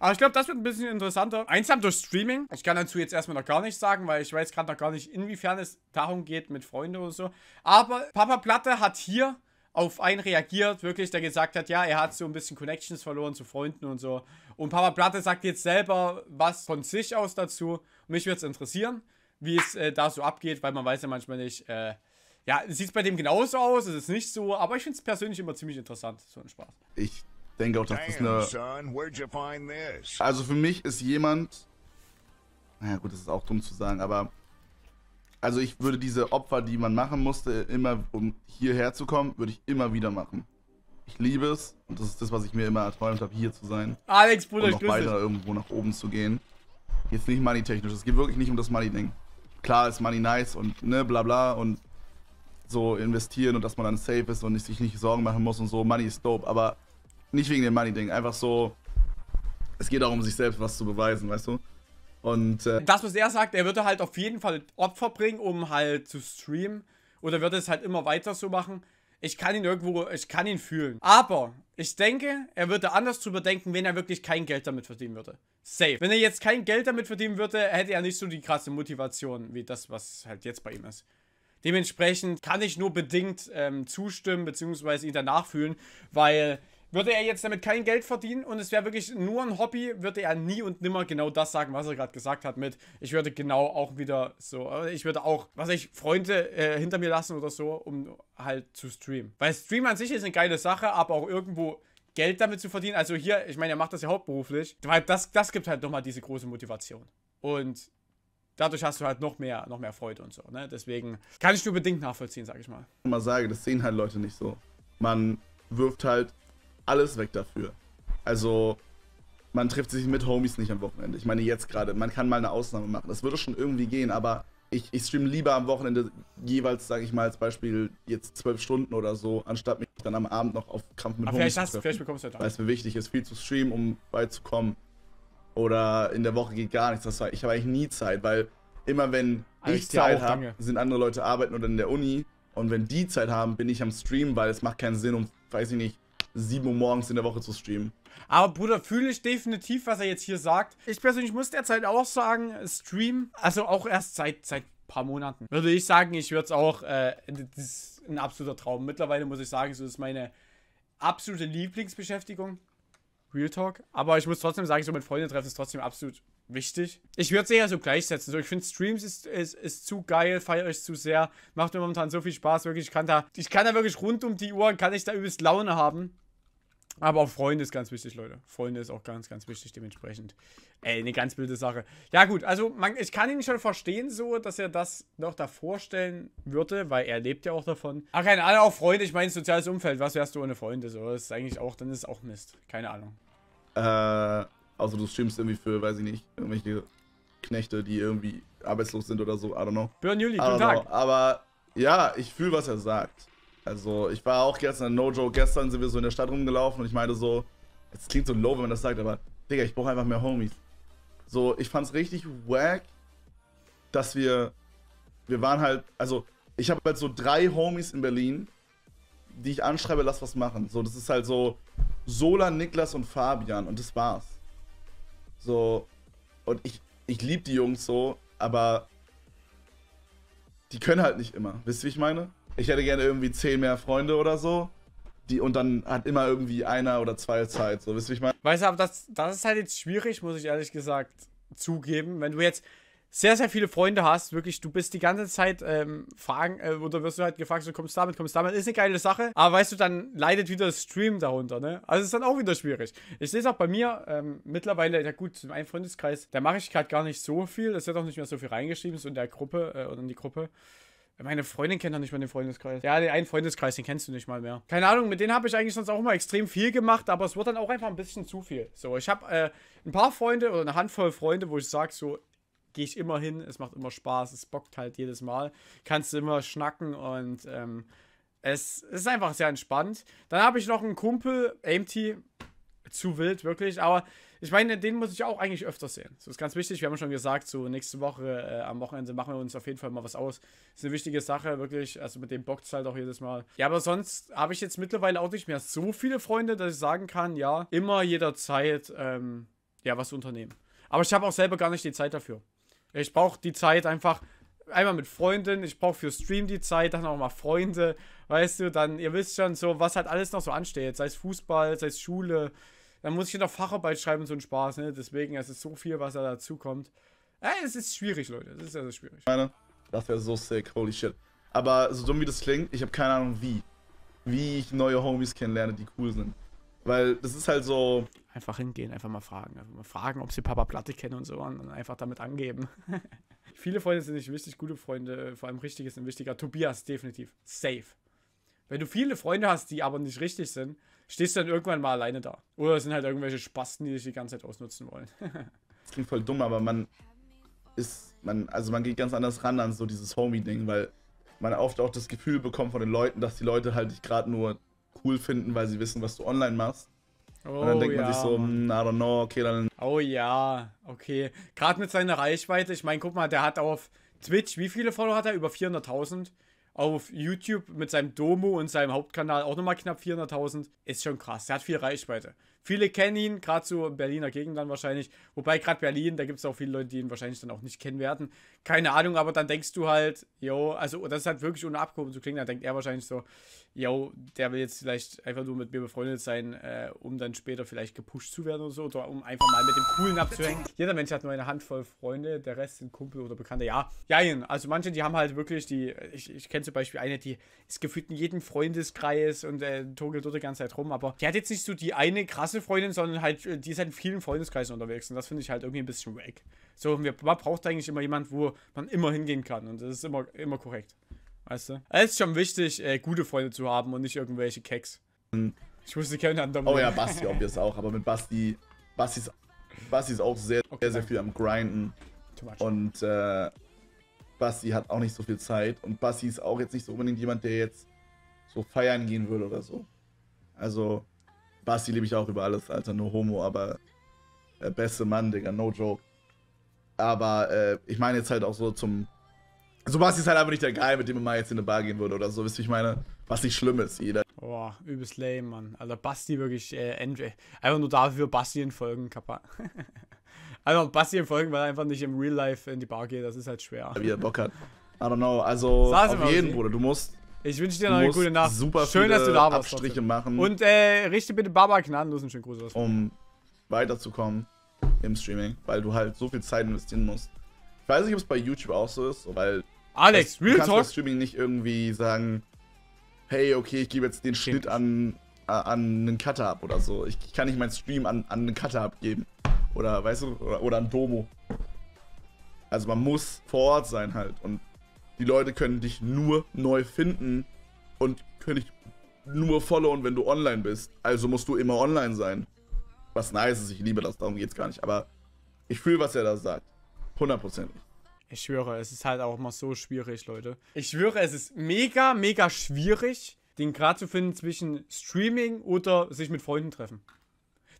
Aber ich glaube, das wird ein bisschen interessanter. Einsam durch Streaming. Ich kann dazu jetzt erstmal noch gar nichts sagen, weil ich weiß gerade noch gar nicht, inwiefern es darum geht mit Freunden oder so. Aber Papa Platte hat hier auf einen reagiert, wirklich, der gesagt hat, ja, er hat so ein bisschen Connections verloren zu Freunden und so. Und Papa Platte sagt jetzt selber was von sich aus dazu. Mich würde es interessieren, wie es äh, da so abgeht, weil man weiß ja manchmal nicht, äh, ja, sieht es bei dem genauso aus, es ist nicht so, aber ich finde es persönlich immer ziemlich interessant, so ein Spaß. Ich denke auch, dass das eine... Also für mich ist jemand... Naja gut, das ist auch dumm zu sagen, aber... Also ich würde diese Opfer, die man machen musste, immer, um hierher zu kommen, würde ich immer wieder machen. Ich liebe es und das ist das, was ich mir immer erträumt habe, hier zu sein. Alex, Bruder, und noch ich weiter dich. irgendwo nach oben zu gehen. Jetzt nicht money-technisch, es geht wirklich nicht um das Money-Ding. Klar ist Money nice und ne, bla bla und so investieren und dass man dann safe ist und sich nicht Sorgen machen muss und so. Money ist dope, aber nicht wegen dem Money-Ding, einfach so. Es geht darum, sich selbst was zu beweisen, weißt du? Und. Äh das, was er sagt, er würde halt auf jeden Fall Opfer bringen, um halt zu streamen. Oder würde es halt immer weiter so machen. Ich kann ihn irgendwo, ich kann ihn fühlen. Aber ich denke, er würde anders drüber denken, wenn er wirklich kein Geld damit verdienen würde. Safe. Wenn er jetzt kein Geld damit verdienen würde, hätte er nicht so die krasse Motivation, wie das, was halt jetzt bei ihm ist. Dementsprechend kann ich nur bedingt ähm, zustimmen, beziehungsweise ihn danach fühlen, weil würde er jetzt damit kein Geld verdienen und es wäre wirklich nur ein Hobby, würde er nie und nimmer genau das sagen, was er gerade gesagt hat mit, ich würde genau auch wieder so, äh, ich würde auch, was ich, Freunde äh, hinter mir lassen oder so, um halt zu streamen. Weil Stream an sich ist eine geile Sache, aber auch irgendwo Geld damit zu verdienen, also hier, ich meine, er macht das ja hauptberuflich, weil das, das gibt halt nochmal diese große Motivation. Und dadurch hast du halt noch mehr, noch mehr Freude und so, ne? Deswegen kann ich nur bedingt nachvollziehen, sag ich mal. Ich mal sage, das sehen halt Leute nicht so. Man wirft halt alles weg dafür. Also, man trifft sich mit Homies nicht am Wochenende. Ich meine, jetzt gerade, man kann mal eine Ausnahme machen. Das würde schon irgendwie gehen, aber ich, ich streame lieber am Wochenende jeweils, sage ich mal, als Beispiel jetzt zwölf Stunden oder so, anstatt mich dann am Abend noch auf Kampf mit aber Homies vielleicht zu treffen. Vielleicht bekommst du das. Weil es mir wichtig ist, viel zu streamen, um beizukommen. Oder in der Woche geht gar nichts. Das war, ich habe eigentlich nie Zeit, weil immer wenn also ich, ich Zeit habe, sind andere Leute arbeiten oder in der Uni. Und wenn die Zeit haben, bin ich am Stream, weil es macht keinen Sinn, um, weiß ich nicht, 7 Uhr morgens in der Woche zu streamen. Aber Bruder, fühle ich definitiv, was er jetzt hier sagt. Ich persönlich muss derzeit auch sagen, Stream, also auch erst seit, seit paar Monaten. Würde ich sagen, ich würde es auch, äh, das ist ein absoluter Traum. Mittlerweile muss ich sagen, so ist meine absolute Lieblingsbeschäftigung. Real Talk. Aber ich muss trotzdem sagen, so mit Freunden treffen ist trotzdem absolut wichtig. Ich würde es eher so gleichsetzen. So, ich finde Streams ist, ist, ist zu geil, feiere euch zu sehr. Macht mir momentan so viel Spaß, wirklich. Ich kann da, ich kann da wirklich rund um die Uhr, kann ich da übelst Laune haben. Aber auch Freunde ist ganz wichtig, Leute. Freunde ist auch ganz, ganz wichtig dementsprechend. Ey, eine ganz wilde Sache. Ja gut, also man, ich kann ihn schon verstehen so, dass er das noch davor stellen würde, weil er lebt ja auch davon. Aber keine Ahnung, auch Freunde, ich meine soziales Umfeld. Was wärst du ohne Freunde? So, das ist eigentlich auch, dann ist es auch Mist. Keine Ahnung. Äh, also du streamst irgendwie für, weiß ich nicht, irgendwelche Knechte, die irgendwie arbeitslos sind oder so, I don't know. Björn Juli, guten Tag. Know. Aber ja, ich fühle, was er sagt. Also ich war auch gestern, no joke, gestern sind wir so in der Stadt rumgelaufen und ich meine so, es klingt so low, wenn man das sagt, aber Digga, ich brauche einfach mehr Homies. So, ich fand's richtig wack, dass wir, wir waren halt, also ich habe halt so drei Homies in Berlin, die ich anschreibe, lass was machen. So, das ist halt so Sola, Niklas und Fabian und das war's. So, und ich, ich liebe die Jungs so, aber die können halt nicht immer. Wisst ihr, wie ich meine? ich hätte gerne irgendwie zehn mehr Freunde oder so. Die, und dann hat immer irgendwie einer oder zwei Zeit. So, wisst ihr, ich meine? Weißt du, aber das, das ist halt jetzt schwierig, muss ich ehrlich gesagt zugeben. Wenn du jetzt sehr, sehr viele Freunde hast, wirklich, du bist die ganze Zeit ähm, fragen, äh, oder wirst du halt gefragt, so kommst damit, kommst damit, ist eine geile Sache, aber weißt du, dann leidet wieder das Stream darunter, ne? Also ist dann auch wieder schwierig. Ich sehe es auch bei mir, ähm, mittlerweile, ja gut, in meinem Freundeskreis, da mache ich gerade gar nicht so viel, es wird auch nicht mehr so viel reingeschrieben, so in der Gruppe äh, oder in die Gruppe. Meine Freundin kennt doch nicht mal den Freundeskreis. Ja, den einen Freundeskreis, den kennst du nicht mal mehr. Keine Ahnung, mit denen habe ich eigentlich sonst auch immer extrem viel gemacht, aber es wird dann auch einfach ein bisschen zu viel. So, ich habe äh, ein paar Freunde oder eine Handvoll Freunde, wo ich sage, so gehe ich immer hin, es macht immer Spaß, es bockt halt jedes Mal. Kannst du immer schnacken und ähm, es, es ist einfach sehr entspannt. Dann habe ich noch einen Kumpel, Aimty, zu wild, wirklich, aber ich meine, den muss ich auch eigentlich öfter sehen. Das ist ganz wichtig. Wir haben schon gesagt, so nächste Woche äh, am Wochenende machen wir uns auf jeden Fall mal was aus. Das ist eine wichtige Sache, wirklich. Also mit dem bockt es halt auch jedes Mal. Ja, aber sonst habe ich jetzt mittlerweile auch nicht mehr so viele Freunde, dass ich sagen kann, ja, immer jederzeit, ähm, ja, was unternehmen. Aber ich habe auch selber gar nicht die Zeit dafür. Ich brauche die Zeit einfach einmal mit Freunden, ich brauche für Stream die Zeit, dann auch mal Freunde, weißt du, dann, ihr wisst schon so, was halt alles noch so ansteht, sei es Fußball, sei es Schule, dann muss ich noch Facharbeit schreiben, so ein Spaß, ne? Deswegen, es ist so viel, was da dazukommt. Ja, äh, es ist schwierig, Leute. Es ist ja so schwierig. Meine, das wäre so sick, holy shit. Aber so dumm wie das klingt, ich habe keine Ahnung wie. Wie ich neue Homies kennenlerne, die cool sind. Weil das ist halt so. Einfach hingehen, einfach mal fragen. Einfach mal fragen, ob sie Papa Platte kennen und so und dann einfach damit angeben. Viele Freunde sind nicht wichtig, gute Freunde, vor allem richtig ist ein wichtiger. Tobias, definitiv. Safe. Wenn du viele Freunde hast, die aber nicht richtig sind, stehst du dann irgendwann mal alleine da. Oder es sind halt irgendwelche Spasten, die dich die ganze Zeit ausnutzen wollen. das klingt voll dumm, aber man ist, man, also man geht ganz anders ran an so dieses Homie-Ding, weil man oft auch das Gefühl bekommt von den Leuten, dass die Leute halt dich gerade nur cool finden, weil sie wissen, was du online machst. Oh, und dann oh denkt ja, man sich so, hm, I don't know, okay, dann. Oh ja, okay. Gerade mit seiner Reichweite, ich meine, guck mal, der hat auf Twitch, wie viele Follower hat er? Über 400.000 auf YouTube mit seinem Domo und seinem Hauptkanal auch nochmal knapp 400.000. Ist schon krass. Der hat viel Reichweite. Viele kennen ihn, gerade so in Berliner Gegend dann wahrscheinlich. Wobei gerade Berlin, da gibt es auch viele Leute, die ihn wahrscheinlich dann auch nicht kennen werden. Keine Ahnung, aber dann denkst du halt, yo, also das ist halt wirklich ohne Abkommen zu klingen, dann denkt er wahrscheinlich so, yo, der will jetzt vielleicht einfach nur mit mir befreundet sein, äh, um dann später vielleicht gepusht zu werden oder so, oder um einfach mal mit dem Coolen abzuhängen. Jeder Mensch hat nur eine Handvoll Freunde, der Rest sind Kumpel oder Bekannte. Ja, jein, also manche, die haben halt wirklich die, ich, ich kenne zum Beispiel eine, die ist gefühlt in jedem Freundeskreis und äh, togelt dort die ganze Zeit rum, aber die hat jetzt nicht so die eine krasse Freundin, sondern halt, äh, die ist halt in vielen Freundeskreisen unterwegs und das finde ich halt irgendwie ein bisschen wack. So, man braucht eigentlich immer jemanden, wo man immer hingehen kann und das ist immer, immer korrekt. Weißt du? Es ist schon wichtig, äh, gute Freunde zu haben und nicht irgendwelche Keks. Mhm. Ich wusste keinen anderen. Oh ja, Basti ob wir es auch, aber mit Basti, Basti ist, Basti ist auch sehr, okay, sehr, sehr viel am Grinden. Und äh, Basti hat auch nicht so viel Zeit und Basti ist auch jetzt nicht so unbedingt jemand, der jetzt so feiern gehen würde oder so. Also, Basti liebe ich auch über alles, Alter, no homo, aber äh, beste Mann, Digga, no joke. Aber äh, ich meine jetzt halt auch so zum. So Basti ist halt einfach nicht der Geil, mit dem man mal jetzt in eine Bar gehen würde oder so, wisst ihr, ich meine, was nicht schlimm ist, jeder. Boah, übelst lame, Mann. Also, Basti wirklich, äh, einfach nur dafür Basti in Folgen kaputt. also Basti in Folgen, weil er einfach nicht im Real Life in die Bar geht, das ist halt schwer. Wie er Bock hat. I don't know, also Saß auf jeden, Bruder, du musst, ich wünsche dir noch eine gute Nacht. Super Schön, dass du da warst. Abstriche machen. Und äh, richte bitte Baba du hast einen schönen Gruß aus. Um weiterzukommen im Streaming, weil du halt so viel Zeit investieren musst. Ich weiß nicht, ob es bei YouTube auch so ist, weil. Alex, das, Real du kannst Talk. Streaming nicht irgendwie sagen, hey, okay, ich gebe jetzt den Schnitt an, äh, an einen Cutter ab oder so. Ich, ich kann nicht meinen Stream an, an einen Cutter abgeben. Oder, weißt du, oder, oder an Domo. Also man muss vor Ort sein halt. Und die Leute können dich nur neu finden und können dich nur followen, wenn du online bist. Also musst du immer online sein. Was nice ist, ich liebe das, darum geht's gar nicht. Aber ich fühle, was er da sagt. Hundertprozentig. Ich schwöre, es ist halt auch mal so schwierig, Leute. Ich schwöre, es ist mega, mega schwierig, den Grad zu finden zwischen Streaming oder sich mit Freunden treffen.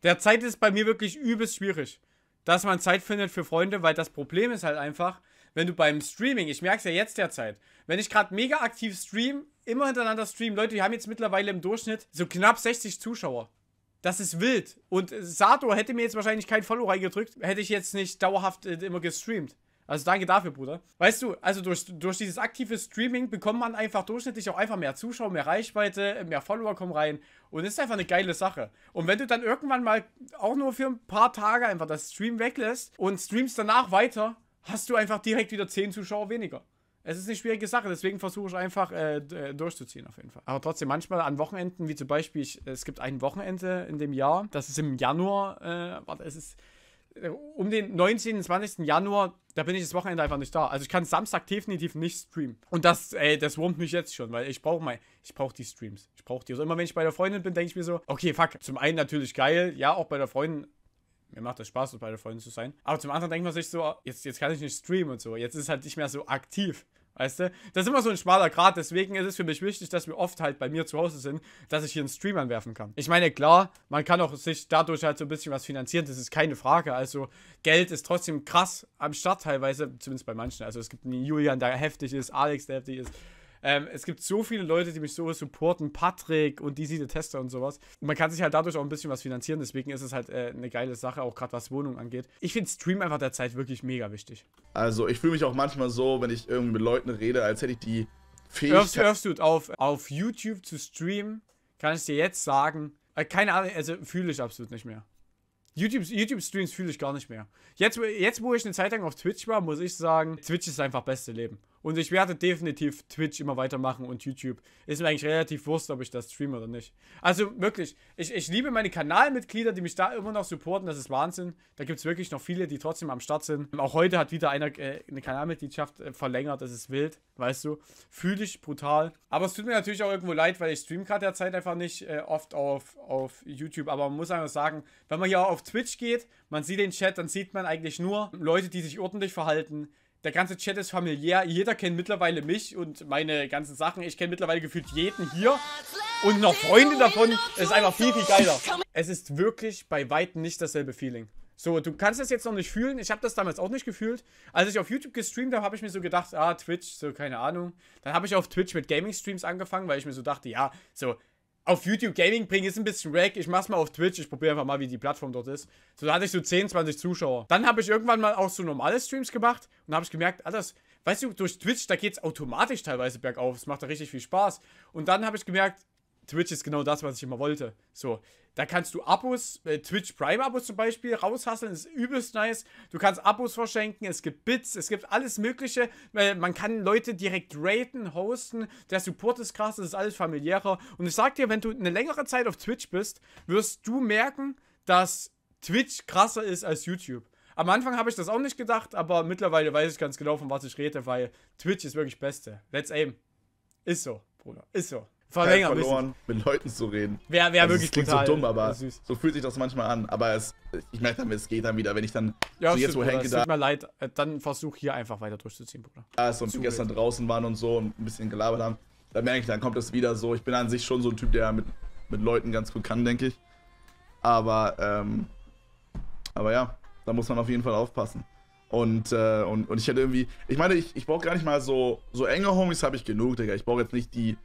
Der Zeit ist bei mir wirklich übelst schwierig, dass man Zeit findet für Freunde, weil das Problem ist halt einfach, wenn du beim Streaming, ich merke es ja jetzt derzeit, wenn ich gerade mega aktiv stream, immer hintereinander stream, Leute, wir haben jetzt mittlerweile im Durchschnitt so knapp 60 Zuschauer. Das ist wild. Und Sato hätte mir jetzt wahrscheinlich kein Follow reingedrückt, hätte ich jetzt nicht dauerhaft äh, immer gestreamt. Also danke dafür, Bruder. Weißt du, also durch, durch dieses aktive Streaming bekommt man einfach durchschnittlich auch einfach mehr Zuschauer, mehr Reichweite, mehr Follower kommen rein. Und ist einfach eine geile Sache. Und wenn du dann irgendwann mal auch nur für ein paar Tage einfach das Stream weglässt und streamst danach weiter, hast du einfach direkt wieder 10 Zuschauer weniger. Es ist eine schwierige Sache, deswegen versuche ich einfach äh, äh, durchzuziehen auf jeden Fall. Aber trotzdem, manchmal an Wochenenden, wie zum Beispiel, ich, es gibt ein Wochenende in dem Jahr, das ist im Januar, äh, warte, es ist äh, um den 19. 20. Januar, da bin ich das Wochenende einfach nicht da. Also ich kann Samstag definitiv nicht streamen. Und das, ey, äh, das wurmt mich jetzt schon, weil ich brauche mal, ich brauche die Streams. Ich brauche die. Also immer wenn ich bei der Freundin bin, denke ich mir so, okay, fuck, zum einen natürlich geil, ja, auch bei der Freundin mir macht das Spaß, mit beide Freunden zu sein. Aber zum anderen denkt man sich so, jetzt, jetzt kann ich nicht streamen und so. Jetzt ist es halt nicht mehr so aktiv. Weißt du? Das ist immer so ein schmaler Grad. Deswegen ist es für mich wichtig, dass wir oft halt bei mir zu Hause sind, dass ich hier einen Stream anwerfen kann. Ich meine, klar, man kann auch sich dadurch halt so ein bisschen was finanzieren. Das ist keine Frage. Also, Geld ist trotzdem krass am Start teilweise. Zumindest bei manchen. Also, es gibt einen Julian, der heftig ist, Alex, der heftig ist. Ähm, es gibt so viele Leute, die mich so supporten, Patrick und die sie Tester und sowas. Und man kann sich halt dadurch auch ein bisschen was finanzieren, deswegen ist es halt äh, eine geile Sache, auch gerade was Wohnung angeht. Ich finde Stream einfach derzeit wirklich mega wichtig. Also ich fühle mich auch manchmal so, wenn ich irgendwie mit Leuten rede, als hätte ich die Fähigkeit... Hörst du, auf, auf YouTube zu streamen, kann ich dir jetzt sagen, äh, keine Ahnung, also fühle ich absolut nicht mehr. YouTube-Streams YouTube fühle ich gar nicht mehr. Jetzt, jetzt, wo ich eine Zeit lang auf Twitch war, muss ich sagen, Twitch ist einfach beste Leben. Und ich werde definitiv Twitch immer weitermachen und YouTube. Ist mir eigentlich relativ wurscht, ob ich das streame oder nicht. Also wirklich, ich, ich liebe meine Kanalmitglieder, die mich da immer noch supporten. Das ist Wahnsinn. Da gibt es wirklich noch viele, die trotzdem am Start sind. Auch heute hat wieder einer äh, eine Kanalmitgliedschaft äh, verlängert. Das ist wild, weißt du. Fühle ich brutal. Aber es tut mir natürlich auch irgendwo leid, weil ich streame gerade derzeit einfach nicht äh, oft auf, auf YouTube. Aber man muss einfach sagen, wenn man hier auf Twitch geht, man sieht den Chat, dann sieht man eigentlich nur Leute, die sich ordentlich verhalten der ganze Chat ist familiär. Jeder kennt mittlerweile mich und meine ganzen Sachen. Ich kenne mittlerweile gefühlt jeden hier. Und noch Freunde davon. Es ist einfach viel, viel geiler. Es ist wirklich bei Weitem nicht dasselbe Feeling. So, du kannst das jetzt noch nicht fühlen. Ich habe das damals auch nicht gefühlt. Als ich auf YouTube gestreamt habe, habe ich mir so gedacht, ah, Twitch, so keine Ahnung. Dann habe ich auf Twitch mit Gaming-Streams angefangen, weil ich mir so dachte, ja, so, auf YouTube Gaming bringen ist ein bisschen wack. Ich mach's mal auf Twitch. Ich probiere einfach mal, wie die Plattform dort ist. So, da hatte ich so 10, 20 Zuschauer. Dann habe ich irgendwann mal auch so normale Streams gemacht und habe ich gemerkt, alles, weißt du, durch Twitch, da geht's automatisch teilweise bergauf. Es macht da richtig viel Spaß. Und dann habe ich gemerkt, Twitch ist genau das, was ich immer wollte. So, da kannst du Abos, äh, Twitch Prime Abos zum Beispiel, raushasseln. Ist übelst nice. Du kannst Abos verschenken. Es gibt Bits. Es gibt alles Mögliche. Äh, man kann Leute direkt raten, hosten. Der Support ist krass. Es ist alles familiärer. Und ich sag dir, wenn du eine längere Zeit auf Twitch bist, wirst du merken, dass Twitch krasser ist als YouTube. Am Anfang habe ich das auch nicht gedacht, aber mittlerweile weiß ich ganz genau, von was ich rede, weil Twitch ist wirklich Beste. Let's aim. Ist so, Bruder. Ist so. Verlängert verloren, mit Leuten zu reden. Wäre wär also wirklich klingt total so dumm, aber äh, so fühlt sich das manchmal an. Aber es, ich merke dann, es geht dann wieder, wenn ich dann ja, so jetzt wo Henke da... tut mir leid, äh, dann versuch hier einfach weiter durchzuziehen, Bruder. Ja, so also, gestern draußen waren und so und ein bisschen gelabert haben, da merke ich, dann kommt das wieder so. Ich bin an sich schon so ein Typ, der mit, mit Leuten ganz gut kann, denke ich. Aber, ähm, aber ja, da muss man auf jeden Fall aufpassen. Und, äh, und, und ich hätte irgendwie, ich meine, ich, ich brauche gar nicht mal so, so enge Homies habe ich genug, Digga. Ich brauche jetzt nicht die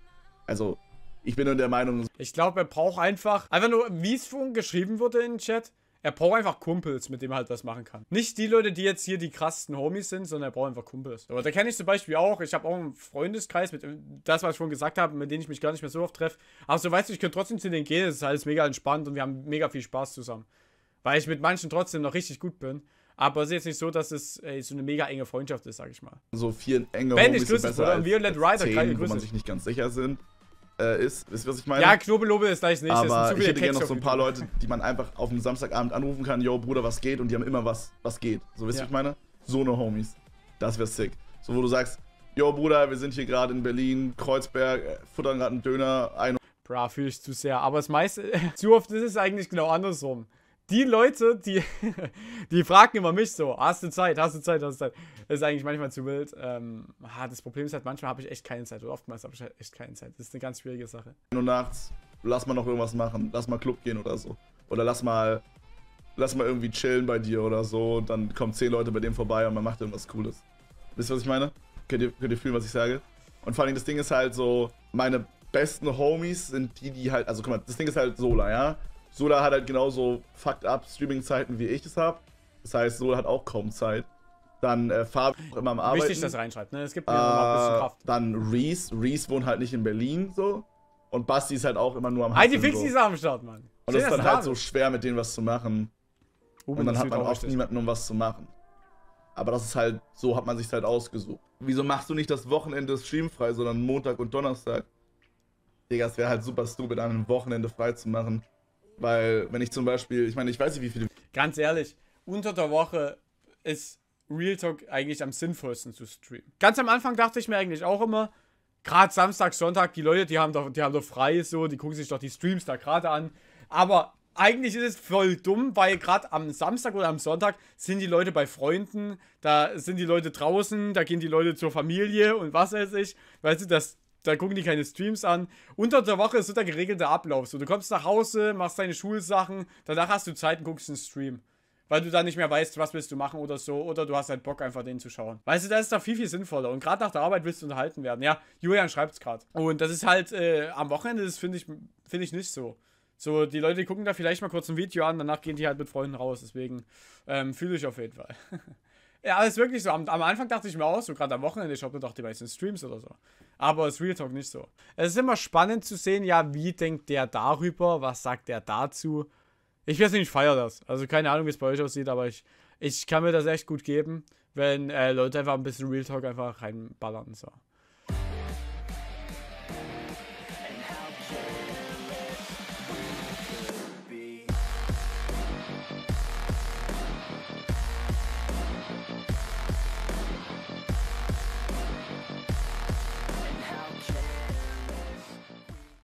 also, ich bin nur der Meinung. Ich glaube, er braucht einfach, einfach nur, wie es vorhin geschrieben wurde im Chat, er braucht einfach Kumpels, mit dem er halt was machen kann. Nicht die Leute, die jetzt hier die krassesten Homies sind, sondern er braucht einfach Kumpels. Aber da kenne ich zum Beispiel auch, ich habe auch einen Freundeskreis, mit das, was ich vorhin gesagt habe, mit denen ich mich gar nicht mehr so oft treffe. Aber so weißt du, ich könnte trotzdem zu denen gehen, es ist alles mega entspannt und wir haben mega viel Spaß zusammen. Weil ich mit manchen trotzdem noch richtig gut bin. Aber es ist jetzt nicht so, dass es ey, so eine mega enge Freundschaft ist, sag ich mal. So vier enge ben, Homies ich grüße sind besser Bruder. als Violet Rider, 10, wo man sich nicht ganz sicher sind äh, ist. Wisst ihr, was ich meine? Ja, Knobelobel ist gleich nicht. Aber ich hätte gerne noch so ein paar Leute, die man einfach auf einem Samstagabend anrufen kann, yo, Bruder, was geht? Und die haben immer was, was geht. So, wisst ihr, ja. was ich meine? So ne Homies. Das wäre sick. So, wo du sagst, yo, Bruder, wir sind hier gerade in Berlin, Kreuzberg, äh, futtern gerade einen Döner. Ein Bra, fühle ich zu sehr. Aber das meiste, zu oft ist es eigentlich genau andersrum die Leute, die, die fragen immer mich so, hast du Zeit, hast du Zeit, hast du Zeit. Das ist eigentlich manchmal zu wild. Ähm, ah, das Problem ist halt, manchmal habe ich echt keine Zeit. Oder oftmals habe ich halt echt keine Zeit. Das ist eine ganz schwierige Sache. Nur nachts, lass mal noch irgendwas machen. Lass mal Club gehen oder so. Oder lass mal, lass mal irgendwie chillen bei dir oder so. Und dann kommen zehn Leute bei dem vorbei und man macht irgendwas Cooles. Wisst ihr, was ich meine? Könnt ihr, könnt ihr fühlen, was ich sage? Und vor allem das Ding ist halt so, meine besten Homies sind die, die halt, also guck mal, das Ding ist halt Sola, ja? Sola hat halt genauso fucked up Streaming-Zeiten, wie ich es habe. Das heißt, Sola hat auch kaum Zeit. Dann äh, Fabi auch immer am Arbeiten. Wichtig, dass er reinschreibt, ne? Es gibt mir äh, immer noch ein äh, bisschen Kraft. Dann Reese. Reese wohnt halt nicht in Berlin, so. Und Basti ist halt auch immer nur am Hassen. Heidi Fixi ist am Start, Mann. Und es ist dann halt so schwer, mit denen was zu machen. Oben und dann hat man auch richtig. niemanden, um was zu machen. Aber das ist halt, so hat man sich halt ausgesucht. Wieso machst du nicht das Wochenende streamfrei, sondern Montag und Donnerstag? Digga, es wäre halt super stupid, an einem Wochenende frei zu machen. Weil, wenn ich zum Beispiel, ich meine, ich weiß nicht, wie viele. Ganz ehrlich, unter der Woche ist Real Talk eigentlich am sinnvollsten zu streamen. Ganz am Anfang dachte ich mir eigentlich auch immer, gerade Samstag, Sonntag, die Leute, die haben doch, die haben doch frei, so, die gucken sich doch die Streams da gerade an. Aber eigentlich ist es voll dumm, weil gerade am Samstag oder am Sonntag sind die Leute bei Freunden, da sind die Leute draußen, da gehen die Leute zur Familie und was weiß ich. Weißt du, das da gucken die keine Streams an. Unter der Woche ist so der geregelte Ablauf. So, du kommst nach Hause, machst deine Schulsachen, danach hast du Zeit und guckst einen Stream. Weil du da nicht mehr weißt, was willst du machen oder so. Oder du hast halt Bock, einfach den zu schauen. Weißt du, das ist doch viel, viel sinnvoller. Und gerade nach der Arbeit willst du unterhalten werden. Ja, Julian schreibt es gerade. Und das ist halt äh, am Wochenende, das finde ich, find ich nicht so. So, die Leute gucken da vielleicht mal kurz ein Video an, danach gehen die halt mit Freunden raus. Deswegen ähm, fühle ich auf jeden Fall. Ja, das ist wirklich so. Am, am Anfang dachte ich mir auch so, gerade am Wochenende, ich habe nur gedacht, die meisten Streams oder so. Aber es Real Talk nicht so. Es ist immer spannend zu sehen, ja, wie denkt der darüber, was sagt der dazu. Ich weiß nicht, ich feiere das. Also keine Ahnung, wie es bei euch aussieht, aber ich, ich kann mir das echt gut geben, wenn äh, Leute einfach ein bisschen Real Talk einfach reinballern. So.